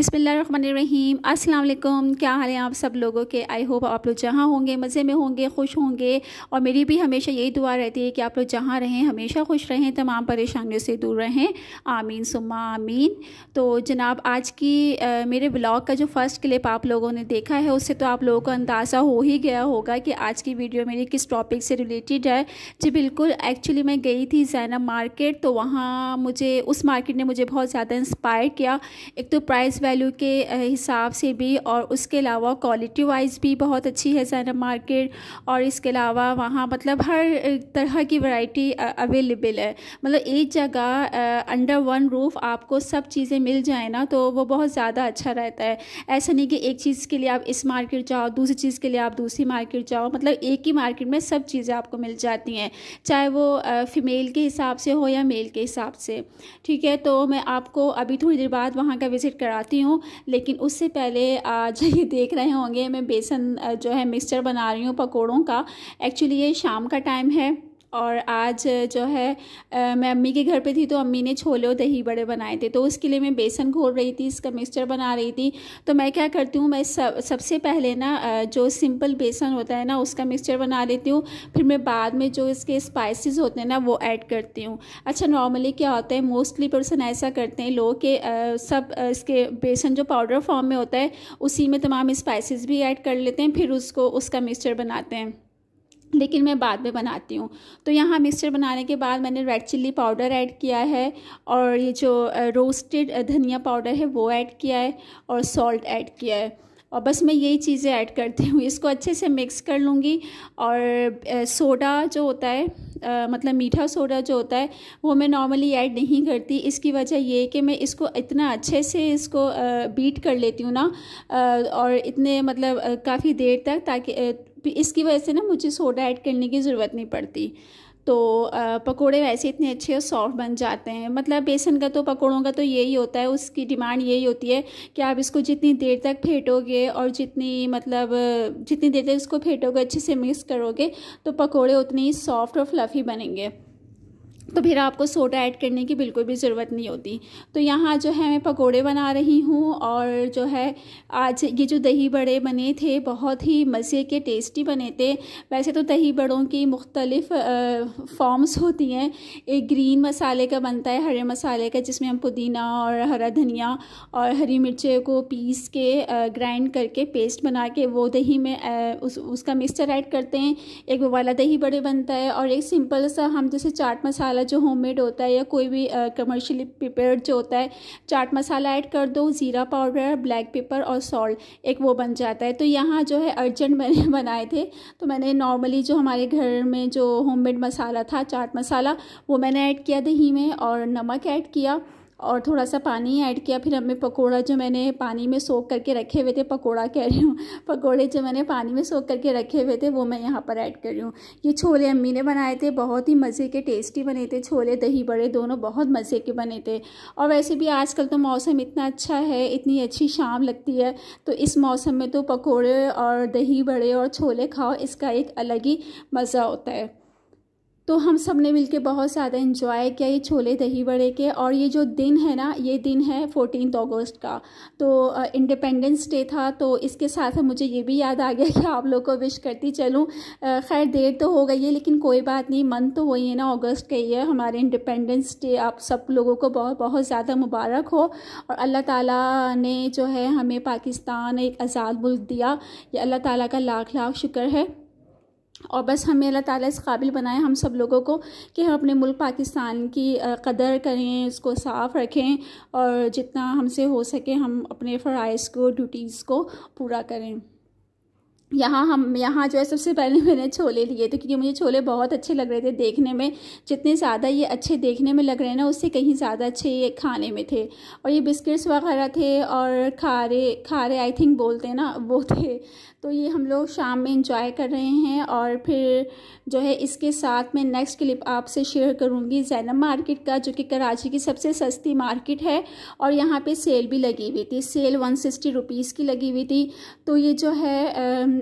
बिसमीम अस्सलाम वालेकुम क्या हाल है आप सब लोगों के आई होप आप लोग जहाँ होंगे मज़े में होंगे खुश होंगे और मेरी भी हमेशा यही दुआ रहती है कि आप लोग जहाँ रहें हमेशा खुश रहें तमाम परेशानियों से दूर रहें आमीन सुमा आमीन तो जनाब आज की आ, मेरे ब्लॉग का जो फ़र्स्ट क्लिप आप लोगों ने देखा है उससे तो आप लोगों को अंदाज़ा हो ही गया होगा कि आज की वीडियो मेरी किस टॉपिक से रिलेटेड है जी बिल्कुल एक्चुअली मैं गई थी जैनब मार्केट तो वहाँ मुझे उस मार्केट ने मुझे बहुत ज़्यादा इंस्पायर किया एक तो प्राइस वैल्यू के हिसाब से भी और उसके अलावा क्वालिटी वाइज भी बहुत अच्छी है जैनब मार्केट और इसके अलावा वहाँ मतलब हर तरह की वैरायटी अवेलेबल है मतलब एक जगह अंडर वन रूफ आपको सब चीज़ें मिल जाए ना तो वो बहुत ज़्यादा अच्छा रहता है ऐसा नहीं कि एक चीज़ के लिए आप इस मार्केट जाओ दूसरी चीज़ के लिए आप दूसरी मार्केट जाओ मतलब एक ही मार्केट में सब चीज़ें आपको मिल जाती हैं चाहे वो फीमेल के हिसाब से हो या मेल के हिसाब से ठीक है तो मैं आपको अभी थोड़ी देर बाद वहाँ का विज़िट कराती रही हूँ लेकिन उससे पहले आज ये देख रहे होंगे मैं बेसन जो है मिक्सचर बना रही हूँ पकौड़ों का एक्चुअली ये शाम का टाइम है और आज जो है आ, मैं अम्मी के घर पे थी तो अम्मी ने छोले और दही बड़े बनाए थे तो उसके लिए मैं बेसन घोल रही थी इसका मिक्सचर बना रही थी तो मैं क्या करती हूँ मैं सब सबसे पहले ना जो सिंपल बेसन होता है ना उसका मिक्सचर बना लेती हूँ फिर मैं बाद में जो इसके स्पाइसेस होते हैं ना वो ऐड करती हूँ अच्छा नॉर्मली क्या होता है मोस्टली पर्सन ऐसा करते हैं लोग के सब इसके बेसन जो पाउडर फॉर्म में होता है उसी में तमाम स्पाइसिस भी ऐड कर लेते हैं फिर उसको उसका मिक्सचर बनाते हैं लेकिन मैं बाद में बनाती हूँ तो यहाँ मिक्सचर बनाने के बाद मैंने रेड चिल्ली पाउडर ऐड किया है और ये जो रोस्टेड धनिया पाउडर है वो ऐड किया है और सॉल्ट ऐड किया है और बस मैं यही चीज़ें ऐड करती हूँ इसको अच्छे से मिक्स कर लूँगी और सोडा जो होता है आ, मतलब मीठा सोडा जो होता है वो मैं नॉर्मली ऐड नहीं करती इसकी वजह ये है कि मैं इसको इतना अच्छे से इसको आ, बीट कर लेती हूँ ना आ, और इतने मतलब काफ़ी देर तक ताकि इसकी वजह से ना मुझे सोडा ऐड करने की ज़रूरत नहीं पड़ती तो पकोड़े वैसे इतने अच्छे और सॉफ्ट बन जाते हैं मतलब बेसन का तो पकोड़ों का तो यही होता है उसकी डिमांड यही होती है कि आप इसको जितनी देर तक फेंटोगे और जितनी मतलब जितनी देर तक इसको फेंटोगे अच्छे से मिक्स करोगे तो पकोड़े उतने ही सॉफ्ट और फ्लफ़ी बनेंगे तो फिर आपको सोडा ऐड करने की बिल्कुल भी ज़रूरत नहीं होती तो यहाँ जो है मैं पकोड़े बना रही हूँ और जो है आज ये जो दही बड़े बने थे बहुत ही मज़े के टेस्टी बने थे वैसे तो दही बड़ों की मुख्तलिफ़ फॉर्म्स होती हैं एक ग्रीन मसाले का बनता है हरे मसाले का जिसमें हम पुदीना और हरा धनिया और हरी मिर्चे को पीस के ग्राइंड करके पेस्ट बना के वो दही में उस उसका मिक्सचर ऐड करते हैं एक वो वाला दही बड़े बनता है और एक सिंपल सा हम जैसे चाट मसाला मसाला जो होममेड होता है या कोई भी कमर्शियली प्रिपेयर्ड जो होता है चाट मसाला ऐड कर दो ज़ीरा पाउडर ब्लैक पेपर और सॉल्ट एक वो बन जाता है तो यहाँ जो है अर्जेंट मैंने बनाए थे तो मैंने नॉर्मली जो हमारे घर में जो होममेड मसाला था चाट मसाला वो मैंने ऐड किया दही में और नमक ऐड किया और थोड़ा सा पानी ऐड किया फिर हमें पकौड़ा जो मैंने पानी में सोख करके रखे हुए थे पकौड़ा कह रही हूँ पकौड़े जो मैंने पानी में सोख करके रखे हुए थे वो मैं यहाँ पर ऐड कर रही हूँ ये छोले अम्मी ने बनाए थे बहुत ही मज़े के टेस्टी बने थे छोले दही बड़े दोनों बहुत मज़े के बने थे और वैसे भी आजकल तो मौसम इतना अच्छा है इतनी अच्छी शाम लगती है तो इस मौसम में तो पकौड़े और दही बड़े और छोले खाओ इसका एक अलग ही मज़ा होता है तो हम सब ने मिल बहुत ज़्यादा इन्जॉय किया ये छोले दही बड़े के और ये जो दिन है ना ये दिन है फोर्टीन अगस्त का तो इंडिपेंडेंस डे था तो इसके साथ है मुझे ये भी याद आ गया कि आप लोग को विश करती चलूँ खैर देर तो हो गई है लेकिन कोई बात नहीं मंथ तो वही है ना अगस्त का ही है हमारे इंडिपेंडेंस डे आप सब लोगों को बहुत बहुत ज़्यादा मुबारक हो और अल्लाह ताली ने जो है हमें पाकिस्तान एक आज़ाद मुल्क दिया ये अल्लाह ताली का लाख लाख शुक्र है और बस हमें अल्लाह ताला इस काबिल बनाए हम सब लोगों को कि हम अपने मुल्क पाकिस्तान की कदर करें इसको साफ़ रखें और जितना हमसे हो सके हम अपने फ़राइज़ को ड्यूटीज़ को पूरा करें यहाँ हम यहाँ जो है सबसे पहले मैंने छोले लिए थे क्योंकि मुझे छोले बहुत अच्छे लग रहे थे देखने में जितने ज़्यादा ये अच्छे देखने में लग रहे हैं ना उससे कहीं ज़्यादा अच्छे ये खाने में थे और ये बिस्किट्स वगैरह थे और खारे खारे आई थिंक बोलते हैं ना वो थे तो ये हम लोग शाम में इंजॉय कर रहे हैं और फिर जो है इसके साथ मैं नेक्स्ट क्लिप आपसे शेयर करूँगी जैनम मार्केट का जो कि कराची की सबसे सस्ती मार्केट है और यहाँ पर सेल भी लगी हुई थी सेल वन सिक्सटी रुपीज़ की लगी हुई थी तो ये जो है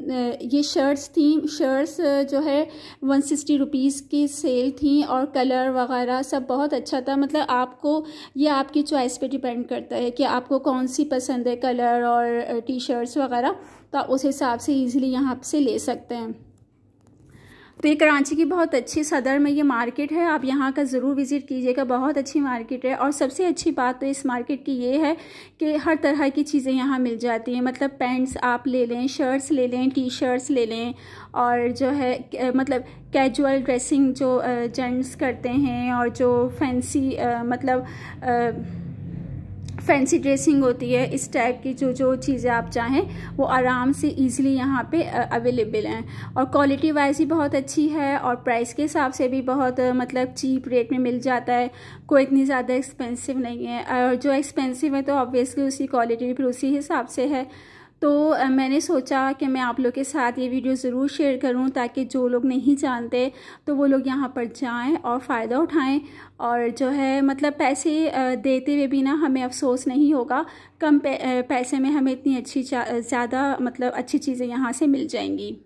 ये शर्ट्स थी शर्ट्स जो है वन सिक्सटी रुपीज़ की सेल थी और कलर वगैरह सब बहुत अच्छा था मतलब आपको ये आपकी चॉइस पे डिपेंड करता है कि आपको कौन सी पसंद है कलर और टी शर्ट्स वगैरह तो आप उस हिसाब से ईज़िली यहाँ से ले सकते हैं तो ये कराची की बहुत अच्छी सदर में ये मार्केट है आप यहाँ का ज़रूर विज़िट कीजिएगा बहुत अच्छी मार्केट है और सबसे अच्छी बात तो इस मार्केट की ये है कि हर तरह की चीज़ें यहाँ मिल जाती हैं मतलब पैंट्स आप ले लें शर्ट्स ले लें टी शर्ट्स ले लें और जो है मतलब कैजुअल ड्रेसिंग जो जेंट्स करते हैं और जो फैंसी मतलब आ, फैंसी ड्रेसिंग होती है इस टाइप की जो जो चीज़ें आप चाहें वो आराम से ईजिली यहाँ पे अवेलेबल हैं और क्वालिटी वाइज भी बहुत अच्छी है और प्राइस के हिसाब से भी बहुत मतलब चीप रेट में मिल जाता है कोई इतनी ज़्यादा एक्सपेंसिव नहीं है और जो एक्सपेंसिव है तो ऑब्वियसली उसकी क्वालिटी भी फिर उसी हिसाब से है तो मैंने सोचा कि मैं आप लोग के साथ ये वीडियो ज़रूर शेयर करूं ताकि जो लोग नहीं जानते तो वो लोग यहाँ पर जाएं और फ़ायदा उठाएं और जो है मतलब पैसे देते हुए भी ना हमें अफसोस नहीं होगा कम पैसे में हमें इतनी अच्छी ज़्यादा मतलब अच्छी चीज़ें यहाँ से मिल जाएंगी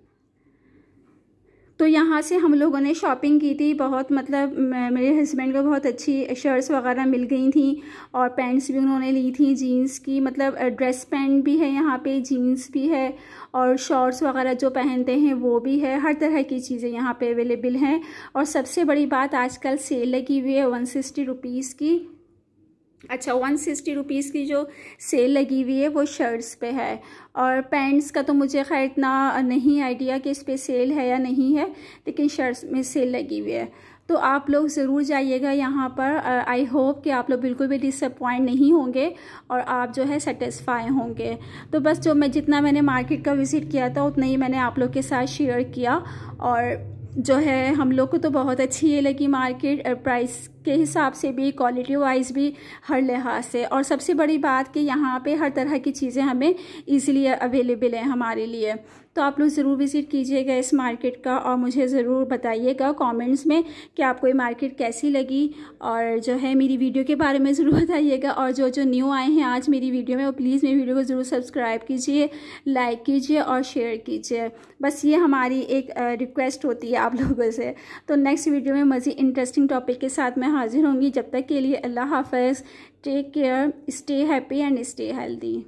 तो यहाँ से हम लोगों ने शॉपिंग की थी बहुत मतलब मेरे हस्बैंड को बहुत अच्छी शर्ट्स वगैरह मिल गई थी और पैंट्स भी उन्होंने ली थी जीन्स की मतलब ड्रेस पैंट भी है यहाँ पे जीन्स भी है और शॉर्ट्स वगैरह जो पहनते हैं वो भी है हर तरह की चीज़ें यहाँ पे अवेलेबल हैं और सबसे बड़ी बात आजकल सेल लगी हुई है वन सिक्सटी रुपीज़ की अच्छा वन सिक्सटी रुपीज़ की जो सेल लगी हुई है वो शर्ट्स पे है और पैंट्स का तो मुझे खैर इतना नहीं आइडिया कि इस पर सेल है या नहीं है लेकिन शर्ट्स में सेल लगी हुई है तो आप लोग ज़रूर जाइएगा यहाँ पर आई होप कि आप लोग बिल्कुल भी डिसअपॉइंट नहीं होंगे और आप जो है सेटिस्फाई होंगे तो बस जो मैं जितना मैंने मार्केट का विज़िट किया था उतना ही मैंने आप लोग के साथ शेयर किया और जो है हम लोग को तो बहुत अच्छी ये लगी मार्केट प्राइस के हिसाब से भी क्वालिटी वाइज भी हर लिहाज से और सबसे बड़ी बात कि यहाँ पे हर तरह की चीज़ें हमें इजीली अवेलेबल है हमारे लिए तो आप लोग ज़रूर विज़िट कीजिएगा इस मार्केट का और मुझे ज़रूर बताइएगा कमेंट्स में कि आपको ये मार्केट कैसी लगी और जो है मेरी वीडियो के बारे में ज़रूर बताइएगा और जो जो न्यू आए हैं आज मेरी वीडियो में वो प्लीज़ मेरी वीडियो को ज़रूर सब्सक्राइब कीजिए लाइक कीजिए और शेयर कीजिए बस ये हमारी एक रिक्वेस्ट होती है आप लोगों से तो नेक्स्ट वीडियो में मज़ी इंटरेस्टिंग टॉपिक के साथ मैं हाजिर होंगी जब तक के लिए अल्लाह हाफ़ take care stay happy and stay healthy